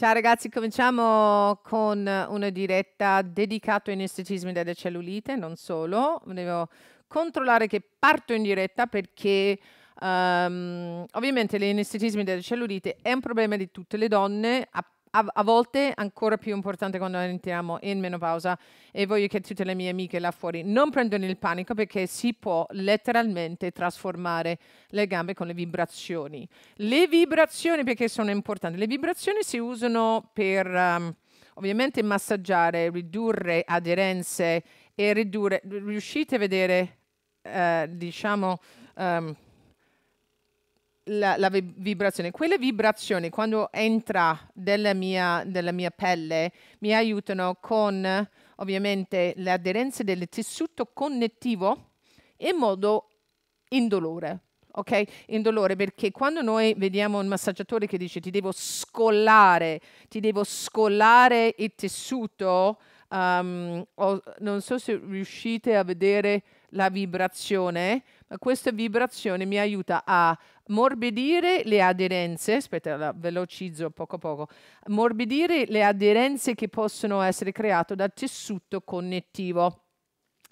Ciao ragazzi, cominciamo con una diretta dedicata ai estetismi della cellulite, non solo. Devo controllare che parto in diretta perché um, ovviamente l'anestetismi della cellulite è un problema di tutte le donne, a a, a, volte ancora più importante quando entriamo in menopausa e voglio che tutte le mie amiche là fuori non prendano il panico perché si può letteralmente trasformare le gambe con le vibrazioni. Le vibrazioni perché sono importanti? Le vibrazioni si usano per um, ovviamente massaggiare, ridurre aderenze e ridurre... Riuscite a vedere, uh, diciamo... Um, la, la vibrazione. Quelle vibrazioni, quando entra nella mia, della mia pelle, mi aiutano con ovviamente l'aderenza del tessuto connettivo in modo indolore. Ok? Indolore perché quando noi vediamo un massaggiatore che dice ti devo scollare, ti devo scollare il tessuto, um, o, non so se riuscite a vedere la vibrazione, ma questa vibrazione mi aiuta a morbidire le aderenze, aspetta, la velocizzo poco poco, morbidire le aderenze che possono essere create dal tessuto connettivo.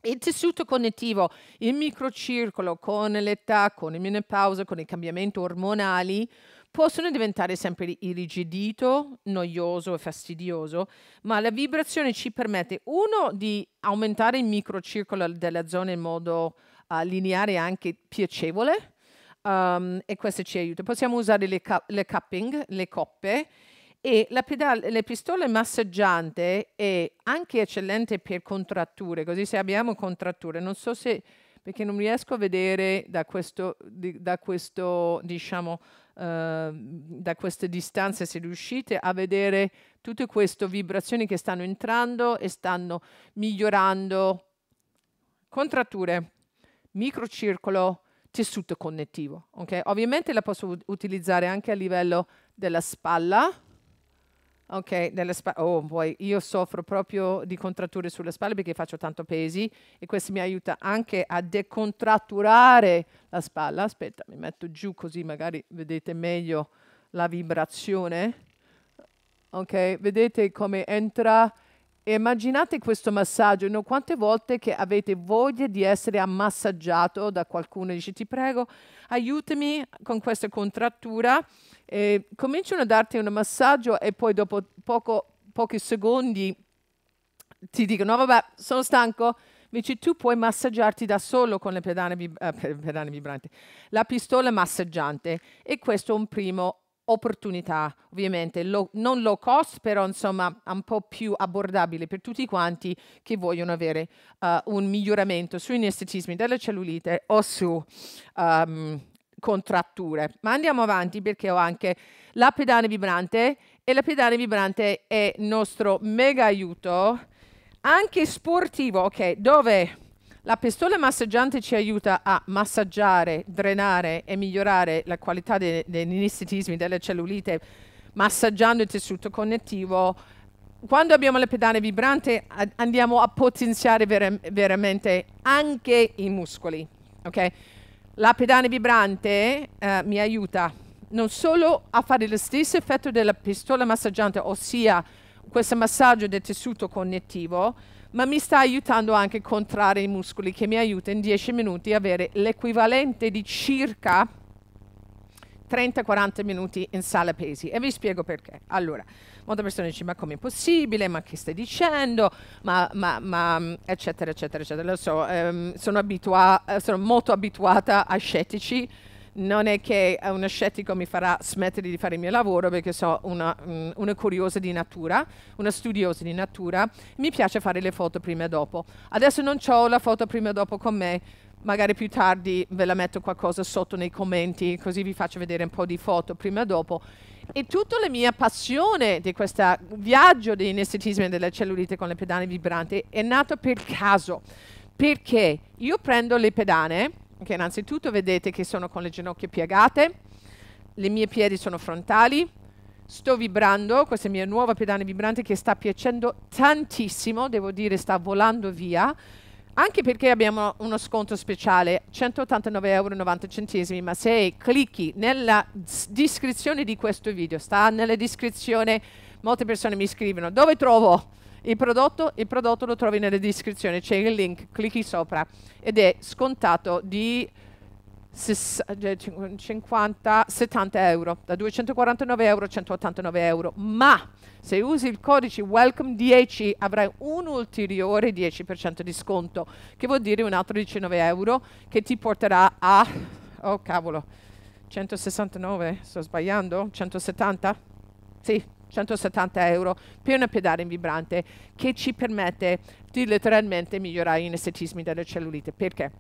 Il tessuto connettivo, il microcircolo con l'età, con la menopausa, con i cambiamenti ormonali, possono diventare sempre irrigidito, noioso e fastidioso, ma la vibrazione ci permette, uno, di aumentare il microcircolo della zona in modo uh, lineare e anche piacevole, um, e questo ci aiuta. Possiamo usare le, le cupping, le coppe e la, la pistola massaggiante è anche eccellente per contratture, così se abbiamo contratture, non so se perché non riesco a vedere da questo, di, da questo diciamo, uh, da queste distanze, se riuscite a vedere tutte queste vibrazioni che stanno entrando e stanno migliorando. Contratture, microcircolo, tessuto connettivo. Okay? Ovviamente la posso utilizzare anche a livello della spalla. Ok, nella spa- oh, boy, io soffro proprio di contratture sulla spalla perché faccio tanto pesi e questo mi aiuta anche a decontratturare la spalla. Aspetta, mi metto giù così magari vedete meglio la vibrazione. Ok, vedete come entra e immaginate questo massaggio, no? quante volte che avete voglia di essere ammassaggiato da qualcuno, dice ti prego aiutami con questa contrattura, e cominciano a darti un massaggio e poi dopo poco, pochi secondi ti dicono no, vabbè sono stanco, invece tu puoi massaggiarti da solo con le pedane, vib- eh, pedane vibranti, la pistola massaggiante e questo è un primo opportunità, ovviamente low, non low cost, però insomma un po' più abbordabile per tutti quanti che vogliono avere uh, un miglioramento sui nestetismi della cellulite o su um, contratture. Ma andiamo avanti perché ho anche la pedana vibrante e la pedana vibrante è nostro mega aiuto anche sportivo, ok, dove la pistola massaggiante ci aiuta a massaggiare, drenare e migliorare la qualità dei, dei ninistitismi, delle cellulite, massaggiando il tessuto connettivo. Quando abbiamo le pedane vibranti andiamo a potenziare vera veramente anche i muscoli. Okay? La pedane vibrante eh, mi aiuta non solo a fare lo stesso effetto della pistola massaggiante, ossia questo massaggio del tessuto connettivo, ma mi sta aiutando anche a contrarre i muscoli che mi aiuta in 10 minuti a avere l'equivalente di circa 30-40 minuti in sala pesi e vi spiego perché. Allora, molte persone dicono ma come è possibile, ma che stai dicendo, ma, ma, ma eccetera eccetera eccetera, lo so, ehm, sono, sono molto abituata a scettici non è che eh, uno scettico mi farà smettere di fare il mio lavoro perché sono una, mm, una, curiosa di natura, una studiosa di natura. Mi piace fare le foto prima e dopo. Adesso non ho la foto prima e dopo con me, magari più tardi ve la metto qualcosa sotto nei commenti così vi faccio vedere un po' di foto prima e dopo. E tutta la mia passione di questo viaggio di inestetismo e della cellulite con le pedane vibranti è nato per caso. Perché io prendo le pedane, Ok, innanzitutto vedete che sono con le ginocchia piegate, le mie piedi sono frontali, sto vibrando, questa è mia nuova pedana vibrante che sta piacendo tantissimo, devo dire sta volando via, anche perché abbiamo uno sconto speciale, 189,90 euro, ma se clicchi nella descrizione di questo video, sta nella descrizione, molte persone mi scrivono, dove trovo? Il prodotto, il prodotto lo trovi nella descrizione, c'è il link, clicchi sopra ed è scontato di 50, 70 cioè euro, da 249 euro a 189 euro, ma se usi il codice WELCOME10 avrai un ulteriore 10% di sconto, che vuol dire un altro 19 euro che ti porterà a, oh cavolo, 169, sto sbagliando? 170? Sì, 170 euro per una pedana vibrante che ci permette di letteralmente migliorare i inestetismi delle cellulite. Perché?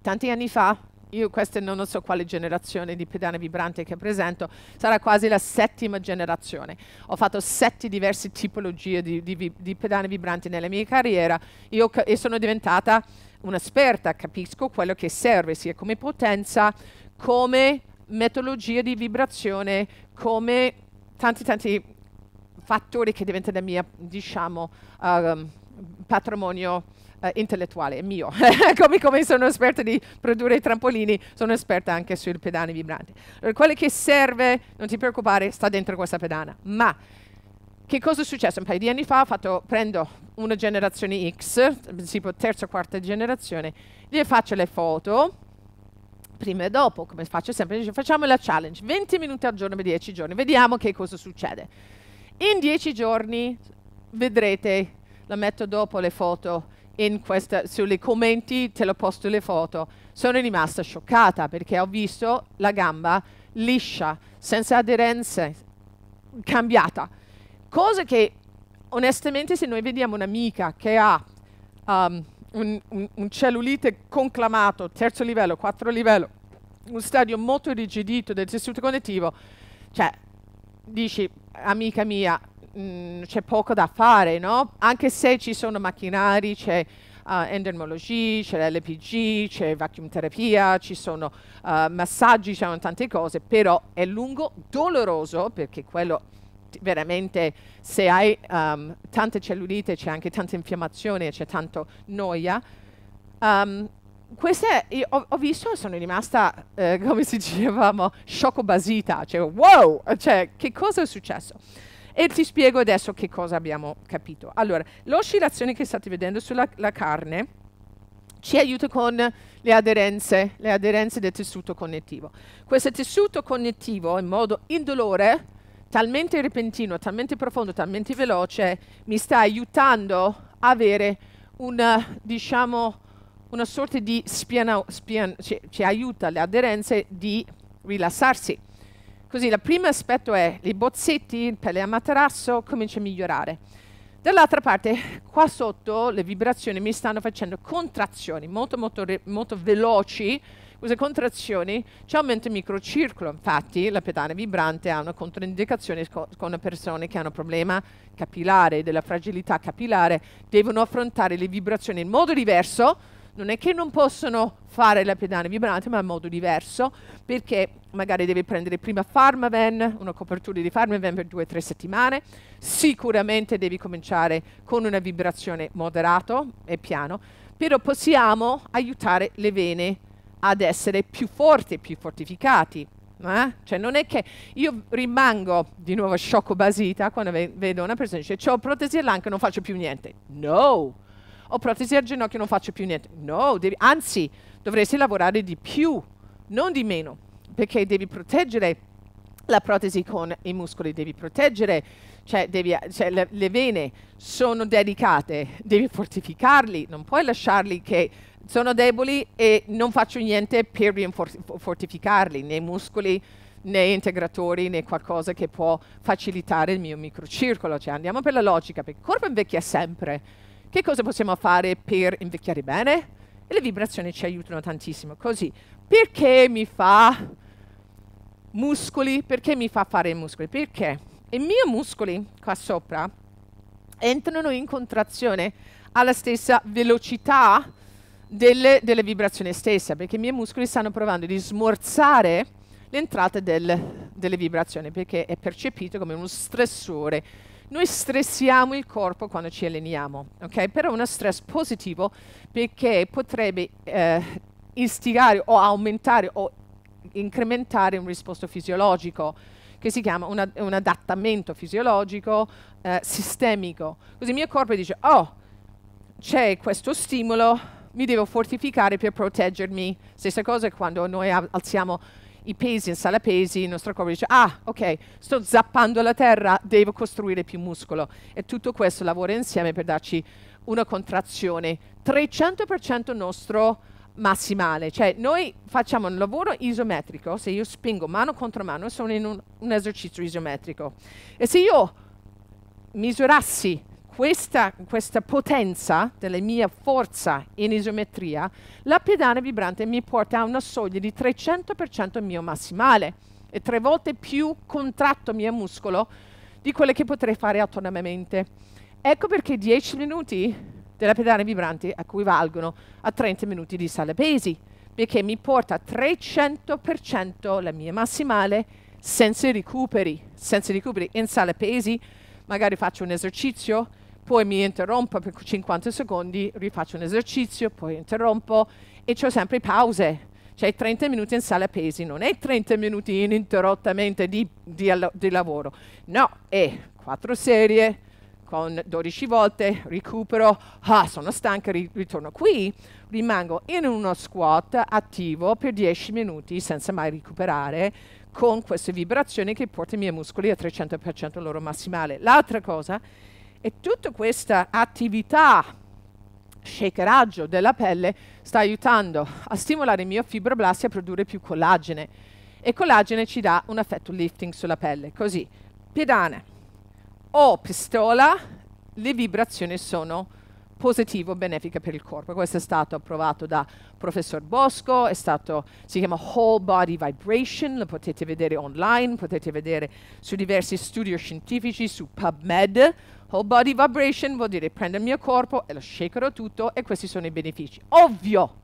Tanti anni fa, io questa non so quale generazione di pedane vibrante che presento, sarà quasi la settima generazione. Ho fatto sette diverse tipologie di, di, di pedane vibranti nella mia carriera io, e sono diventata un'esperta, capisco quello che serve sia come potenza, come metodologia di vibrazione, come tanti tanti fattori che diventano il mio, diciamo, um, patrimonio uh, intellettuale mio. come, come, sono esperta di produrre i trampolini, sono esperta anche sui pedane vibranti. Allora, quello che serve, non ti preoccupare, sta dentro questa pedana. Ma che cosa è successo? Un paio di anni fa ho fatto, prendo una generazione X, tipo terza o quarta generazione, gli faccio le foto, prima e dopo, come faccio sempre, dice, facciamo la challenge, 20 minuti al giorno per 10 giorni, vediamo che cosa succede. In 10 giorni vedrete, la metto dopo le foto, in questa, sulle commenti te lo posto le foto, sono rimasta scioccata perché ho visto la gamba liscia, senza aderenze, cambiata. Cosa che onestamente se noi vediamo un'amica che ha um, un, un, un cellulite conclamato, terzo livello, quattro livello, un stadio molto rigidito del tessuto connettivo, cioè dici, amica mia, mm, c'è poco da fare, no? Anche se ci sono macchinari, c'è uh, eh, endermologia, c'è l'LPG, c'è vacuum terapia, ci sono uh, massaggi, ci sono tante cose, però è lungo, doloroso, perché quello veramente se hai um, tante cellulite, c'è anche tanta infiammazione, c'è tanto noia. Um, queste ho, ho, visto sono rimasta, eh, come si dicevamo, sciocco-basita, cioè wow, cioè che cosa è successo? E ti spiego adesso che cosa abbiamo capito. Allora, l'oscillazione che state vedendo sulla carne ci aiuta con le aderenze, le aderenze del tessuto connettivo. Questo tessuto connettivo, in modo indolore, talmente repentino, talmente profondo, talmente veloce, mi sta aiutando a avere una, diciamo, una sorta di spiano, spiano ci, ci aiuta le aderenze di rilassarsi. Così il primo aspetto è i bozzetti, il pelle a materasso, comincia a migliorare. Dall'altra parte, qua sotto le vibrazioni mi stanno facendo contrazioni molto, molto, molto veloci, queste contrazioni ci aumenta il microcircolo, infatti la pedana vibrante ha una controindicazione con persone che hanno problema capillare, della fragilità capillare, devono affrontare le vibrazioni in modo diverso, non è che non possono fare la pedana vibrante, ma in modo diverso, perché magari deve prendere prima Pharmaven, una copertura di Pharmaven per due o tre settimane, sicuramente devi cominciare con una vibrazione moderata e piano, però possiamo aiutare le vene ad essere più forti, più fortificati. Eh? Cioè non è che io rimango di nuovo sciocco basita quando ve vedo una persona che dice ho protesi all'anca e non faccio più niente. No! Ho protesi al ginocchio e non faccio più niente. No! Devi, anzi, dovresti lavorare di più, non di meno, perché devi proteggere la protesi con i muscoli, devi proteggere cioè, devi, cioè le, le, vene sono dedicate, devi fortificarli, non puoi lasciarli che sono deboli e non faccio niente per fortificarli, né muscoli né integratori né qualcosa che può facilitare il mio microcircolo. Cioè andiamo per la logica, perché il corpo invecchia sempre. Che cosa possiamo fare per invecchiare bene? E le vibrazioni ci aiutano tantissimo. Così, perché mi fa muscoli? Perché mi fa fare i muscoli? Perché? i miei muscoli qua sopra entrano in contrazione alla stessa velocità delle, delle vibrazioni stesse, perché i miei muscoli stanno provando di smorzare l'entrata del, delle vibrazioni, perché è percepito come uno stressore. Noi stressiamo il corpo quando ci alleniamo, ok? Però è uno stress positivo perché potrebbe eh, istigare o aumentare o incrementare un risposto fisiologico che si chiama una, un adattamento fisiologico eh, sistemico. Così il mio corpo dice, oh, c'è questo stimolo, mi devo fortificare per proteggermi. Stessa cosa quando noi alziamo i pesi in sala pesi, il nostro corpo dice, ah, ok, sto zappando la terra, devo costruire più muscolo. E tutto questo lavora insieme per darci una contrazione 300% nostro massimale, cioè noi facciamo un lavoro isometrico, se io spingo mano contro mano sono in un, un esercizio isometrico e se io misurassi questa, questa, potenza della mia forza in isometria, la pedana vibrante mi porta a una soglia di 300% mio massimale e tre volte più contratto mio muscolo di quello che potrei fare autonomamente. Ecco perché 10 minuti della pedana vibrante equivalgono a 30 minuti di sale pesi, perché mi porta a 300% la mia massimale senza recuperi, senza recuperi in sale pesi, magari faccio un esercizio, poi mi interrompo per 50 secondi, rifaccio un esercizio, poi interrompo e ho sempre pause. Cioè 30 minuti in sala pesi non è 30 minuti ininterrottamente di, di, di lavoro, no, è quattro serie, con 12 volte, recupero, ah, sono stanca, ritorno qui, rimango in uno squat attivo per 10 minuti senza mai recuperare con queste vibrazioni che portano i miei muscoli a 300% loro massimale. L'altra cosa è tutta questa attività shakeraggio della pelle sta aiutando a stimolare il mio fibroblasti a produrre più collagene e collagene ci dà un effetto lifting sulla pelle, così, pedane, o pistola, le vibrazioni sono positive o benefiche per il corpo. Questo è stato approvato da professor Bosco, è stato, si chiama Whole Body Vibration, lo potete vedere online, potete vedere su diversi studi scientifici, su PubMed. Whole Body Vibration vuol dire prendo il mio corpo e lo shakerò tutto e questi sono i benefici. Ovvio,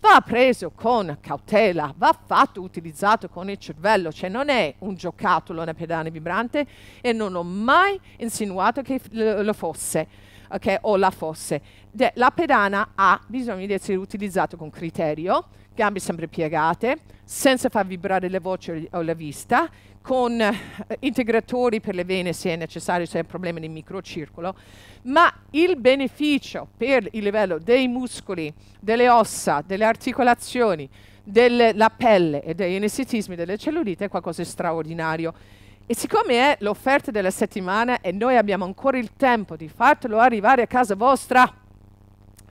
va preso con cautela, va fatto, utilizzato con il cervello, cioè non è un giocattolo, una pedana vibrante e non ho mai insinuato che lo fosse, okay, o la fosse. De la pedana ha bisogno di essere utilizzata con criterio, gambe sempre piegate, senza far vibrare le voci o la vista, con eh, integratori per le vene se è necessario, se hai problemi di microcircolo, ma il beneficio per il livello dei muscoli, delle ossa, delle articolazioni, della pelle e dei inestetismi delle cellulite è qualcosa di straordinario. E siccome è l'offerta della settimana e noi abbiamo ancora il tempo di fartelo arrivare a casa vostra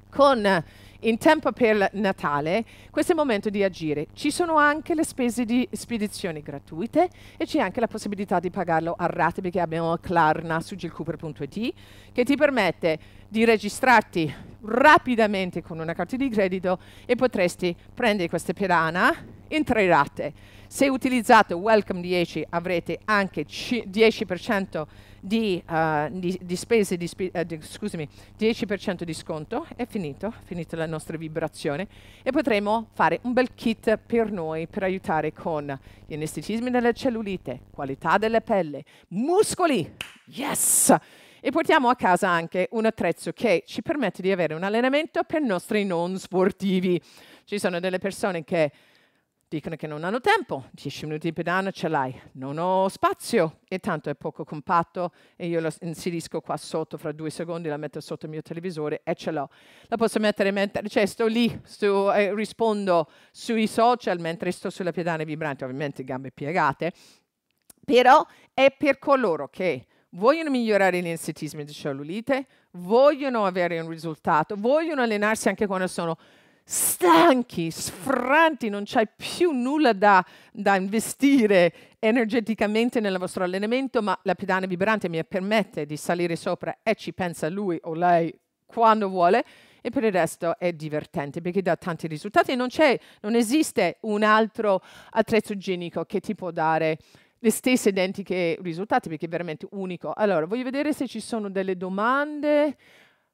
con in tempo per Natale, questo è il momento di agire. Ci sono anche le spese di spedizione gratuite e c'è anche la possibilità di pagarlo a rate perché abbiamo Klarna su gilcooper.it che ti permette di registrarti rapidamente con una carta di credito e potresti prendere questa pedana in tre rate. Se utilizzate Welcome 10 avrete anche 10% di, uh, di, di spese, di spe- uh, di, scusami, 10% di sconto, è finito, è finita la nostra vibrazione e potremo fare un bel kit per noi per aiutare con gli anesteticismi della cellulite, qualità della pelle, muscoli, yes! E portiamo a casa anche un attrezzo che ci permette di avere un allenamento per i nostri non sportivi. Ci sono delle persone che dicono che non hanno tempo, 10 minuti per anno ce l'hai, non ho spazio e tanto è poco compatto e io lo inserisco qua sotto fra due secondi, la metto sotto il mio televisore e ce l'ho. La posso mettere mentre, cioè sto lì, sto, eh, rispondo sui social mentre sto sulla pedana vibrante, ovviamente gambe piegate, però è per coloro che vogliono migliorare l'insetismo di cellulite, vogliono avere un risultato, vogliono allenarsi anche quando sono stanchi, sfranti, non c'è più nulla da, da, investire energeticamente nel vostro allenamento, ma la pedana vibrante mi permette di salire sopra e ci pensa lui o lei quando vuole e per il resto è divertente perché dà tanti risultati e non, non esiste un altro attrezzo genico che ti può dare le stesse identiche risultati perché è veramente unico. Allora, voglio vedere se ci sono delle domande.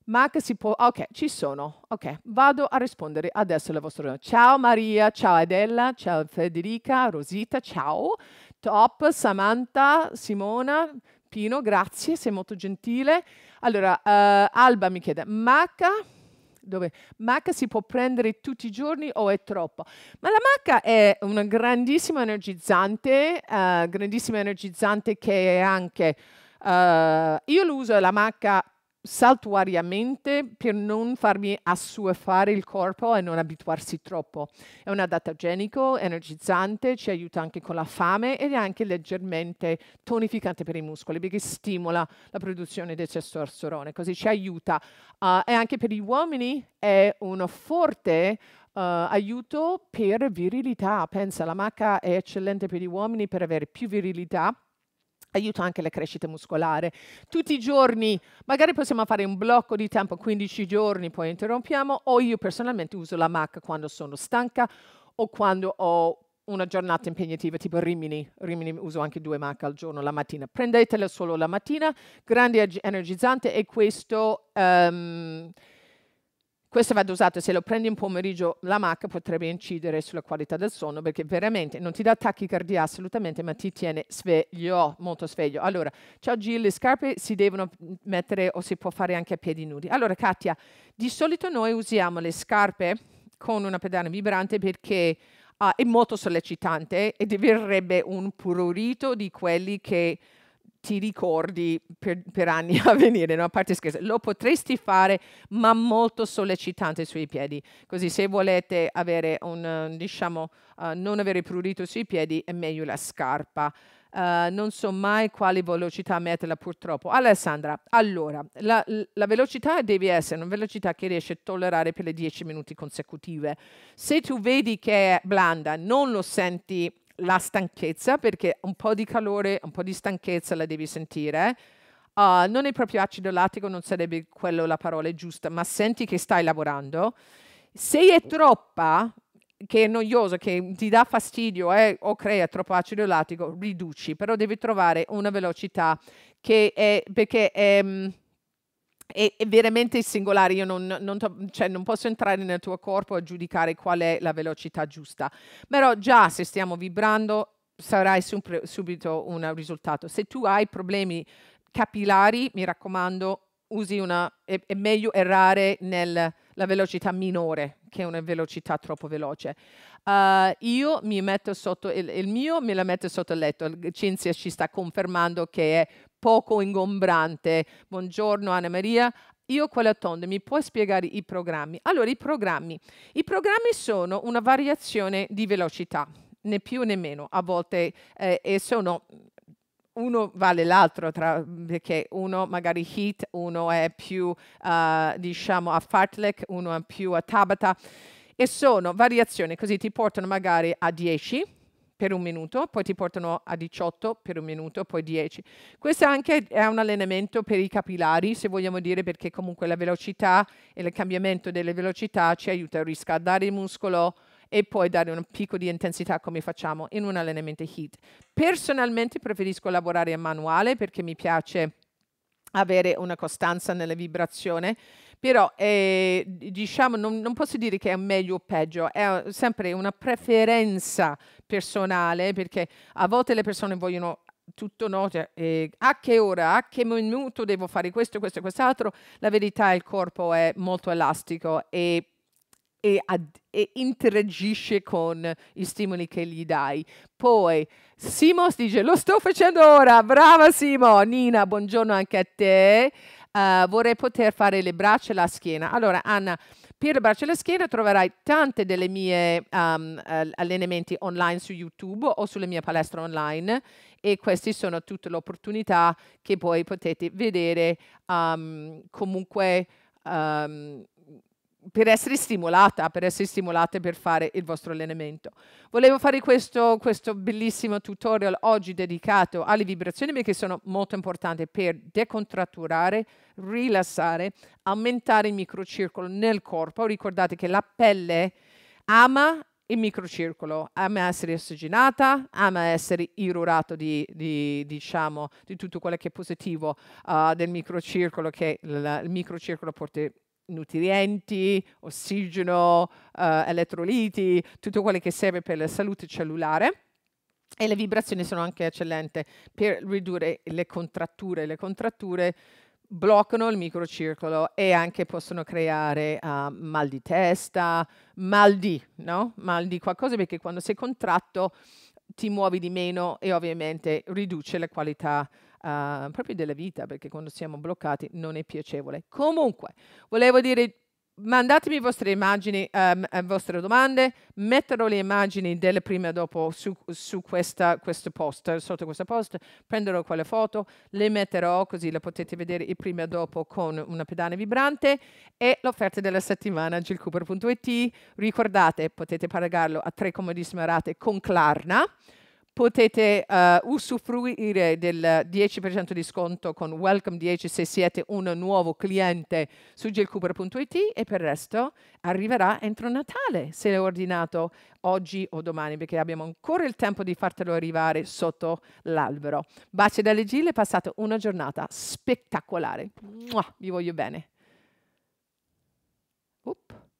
Mac si può... Ah, ok, ci sono. Ok, vado a rispondere adesso alle vostre domande. Ciao Maria, ciao Adela, ciao Federica, Rosita, ciao. Top, Samantha, Simona, Pino, grazie, sei molto gentile. Allora, uh, Alba mi chiede, Mac dove maca si può prendere tutti i giorni o è troppo? Ma la maca è un grandissimo energizzante, uh, grandissima energizzante che è anche... Uh, io lo uso la maca saltuariamente per non farmi assuefare il corpo e non abituarsi troppo. È un adattogenico, energizzante, ci aiuta anche con la fame ed è anche leggermente tonificante per i muscoli perché stimola la produzione del testosterone, così ci aiuta. Uh, e anche per gli uomini è un forte uh, aiuto per virilità. Pensa, la maca è eccellente per gli uomini per avere più virilità aiuta anche la crescita muscolare. Tutti i giorni, magari possiamo fare un blocco di tempo, 15 giorni, poi interrompiamo, o io personalmente uso la MAC quando sono stanca o quando ho una giornata impegnativa tipo Rimini, Rimini uso anche due MAC al giorno la mattina, prendetela solo la mattina, grande energizzante e questo um, questo va dosato, se lo prendi in pomeriggio la MAC potrebbe incidere sulla qualità del sonno perché veramente non ti dà tachicardia assolutamente ma ti tiene sveglio, molto sveglio. Allora, ciao Gil, le scarpe si devono mettere o si può fare anche a piedi nudi. Allora Katia, di solito noi usiamo le scarpe con una pedana vibrante perché uh, è molto sollecitante e diverrebbe un prurito di quelli che ti ricordi per, per anni a venire, no? a parte scherzo, lo potresti fare ma molto sollecitante sui piedi, così se volete avere un, diciamo, uh, non avere prurito sui piedi è meglio la scarpa. Uh, non so mai quale velocità metterla purtroppo. Alessandra, allora, la, la, velocità deve essere una velocità che riesci a tollerare per le 10 minuti consecutive. Se tu vedi che è blanda, non lo senti la stanchezza, perché un po' di calore, un po' di stanchezza la devi sentire. Uh, non è proprio acido lattico, non sarebbe quella la parola giusta, ma senti che stai lavorando. Se è troppa, che è noiosa, che ti dà fastidio eh, o crea troppo acido lattico, riduci, però devi trovare una velocità che è perché è, mm, è, è, veramente singolare, io non, non, cioè non, posso entrare nel tuo corpo a giudicare qual è la velocità giusta, però già se stiamo vibrando sarai subito un risultato. Se tu hai problemi capillari, mi raccomando, usi una, è, è meglio errare nella velocità minore che una velocità troppo veloce. Uh, io mi metto sotto il, il, mio, me la metto sotto il letto. Cinzia ci sta confermando che è poco ingombrante. Buongiorno Anna Maria, io quella tonda, mi puoi spiegare i programmi? Allora, i programmi. I programmi sono una variazione di velocità, né più né meno, a volte eh, e sono uno vale l'altro tra, perché uno magari hit, uno è più uh, diciamo a fartlek, uno è più a tabata e sono variazioni così ti portano magari a 10 per un minuto, poi ti portano a 18 per un minuto, poi 10. Questo anche è un allenamento per i capillari, se vogliamo dire, perché comunque la velocità e il cambiamento delle velocità ci aiuta a riscaldare il muscolo e poi dare un picco di intensità come facciamo in un allenamento HIIT. Personalmente preferisco lavorare a manuale perché mi piace avere una costanza nella vibrazione però eh, diciamo, non, non, posso dire che è meglio o peggio, è eh, sempre una preferenza personale perché a volte le persone vogliono tutto note, cioè, eh, a che ora, a che minuto devo fare questo, questo e quest'altro. La verità è il corpo è molto elastico e e, ad, e, interagisce con i stimoli che gli dai. Poi Simos dice: Lo sto facendo ora, brava Simo. Nina, buongiorno anche a te uh, vorrei poter fare le braccia e la schiena. Allora, Anna, per le braccia e la schiena troverai tante delle mie um, allenamenti online su YouTube o sulla mia palestra online e queste sono tutte le opportunità che poi potete vedere um, comunque um, per essere stimolata, per essere stimolate per fare il vostro allenamento. Volevo fare questo, questo bellissimo tutorial oggi dedicato alle vibrazioni perché sono molto importanti per decontratturare, rilassare, aumentare il microcircolo nel corpo. Ricordate che la pelle ama il microcircolo, ama essere ossigenata, ama essere irrorata di, di, diciamo, di tutto quello che è positivo uh, del microcircolo che il, il microcircolo porta nutrienti, ossigeno, eh, elettroliti, tutto quello che serve per la salute cellulare. E le vibrazioni sono anche eccellenti per ridurre le contratture. Le contratture bloccano il microcircolo e anche possono creare uh, mal di testa, mal di, no? Mal di qualcosa perché quando sei contratto ti muovi di meno e ovviamente riduce la qualità uh, proprio della vita, perché quando siamo bloccati non è piacevole. Comunque, volevo dire mandatemi le vostre immagini, um, vostre domande, metterò le immagini del prime e dopo su, su questa, questo post, sotto questo post, prenderò quelle foto, le metterò così le potete vedere il prima e dopo con una pedana vibrante e l'offerta della settimana gilcooper.it. Ricordate, potete pagarlo a tre comodissime rate con Klarna potete uh, usufruire del 10% di sconto con Welcome 10 se siete un nuovo cliente su gilcooper.it e per il resto arriverà entro Natale se l'è ordinato oggi o domani perché abbiamo ancora il tempo di fartelo arrivare sotto l'albero. Baci dalle Gille, passate una giornata spettacolare. Mua, vi voglio bene. Oop.